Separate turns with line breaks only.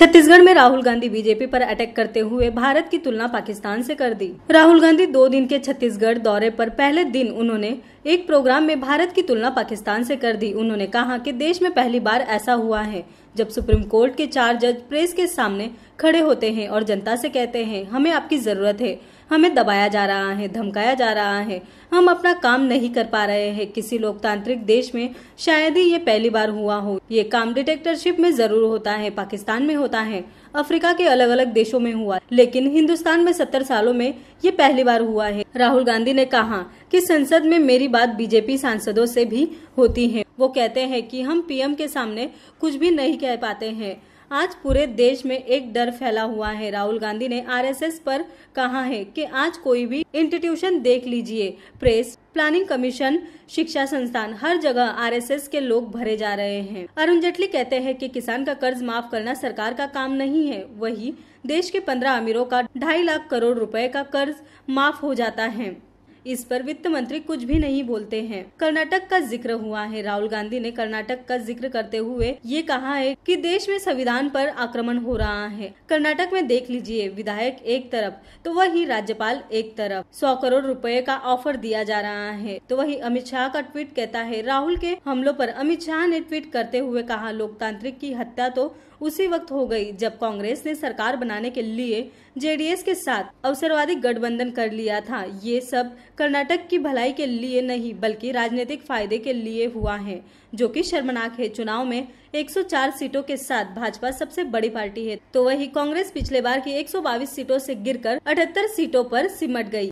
छत्तीसगढ़ में राहुल गांधी बीजेपी पर अटैक करते हुए भारत की तुलना पाकिस्तान से कर दी राहुल गांधी दो दिन के छत्तीसगढ़ दौरे पर पहले दिन उन्होंने एक प्रोग्राम में भारत की तुलना पाकिस्तान से कर दी उन्होंने कहा कि देश में पहली बार ऐसा हुआ है जब सुप्रीम कोर्ट के चार जज प्रेस के सामने खड़े होते हैं और जनता से कहते हैं हमें आपकी जरूरत है हमें दबाया जा रहा है धमकाया जा रहा है हम अपना काम नहीं कर पा रहे हैं किसी लोकतांत्रिक देश में शायद ही ये पहली बार हुआ हो ये काम डिटेक्टरशिप में जरूर होता है पाकिस्तान में होता है अफ्रीका के अलग अलग देशों में हुआ लेकिन हिंदुस्तान में सत्तर सालों में ये पहली बार हुआ है राहुल गांधी ने कहा कि संसद में मेरी बात बीजेपी सांसदों से भी होती है वो कहते हैं कि हम पीएम के सामने कुछ भी नहीं कह पाते हैं आज पूरे देश में एक डर फैला हुआ है राहुल गांधी ने आरएसएस पर कहा है कि आज कोई भी इंस्टीट्यूशन देख लीजिए प्रेस प्लानिंग कमीशन शिक्षा संस्थान हर जगह आरएसएस के लोग भरे जा रहे हैं अरुण जेटली कहते हैं कि किसान का कर्ज माफ करना सरकार का काम नहीं है वही देश के पंद्रह अमीरों का ढाई लाख करोड़ रुपए का कर्ज माफ हो जाता है इस पर वित्त मंत्री कुछ भी नहीं बोलते हैं कर्नाटक का जिक्र हुआ है राहुल गांधी ने कर्नाटक का जिक्र करते हुए ये कहा है कि देश में संविधान पर आक्रमण हो रहा है कर्नाटक में देख लीजिए विधायक एक तरफ तो वही राज्यपाल एक तरफ सौ करोड़ रुपए का ऑफर दिया जा रहा है तो वही अमित शाह का ट्वीट कहता है राहुल के हमलों पर अमित शाह ने ट्वीट करते हुए कहा लोकतांत्रिक की हत्या तो उसी वक्त हो गई जब कांग्रेस ने सरकार बनाने के लिए जेडीएस के साथ अवसरवादी गठबंधन कर लिया था ये सब कर्नाटक की भलाई के लिए नहीं बल्कि राजनीतिक फायदे के लिए हुआ है जो कि शर्मनाक है चुनाव में 104 सीटों के साथ भाजपा सबसे बड़ी पार्टी है तो वही कांग्रेस पिछले बार की एक सीटों से गिरकर 78 सीटों पर सिमट गई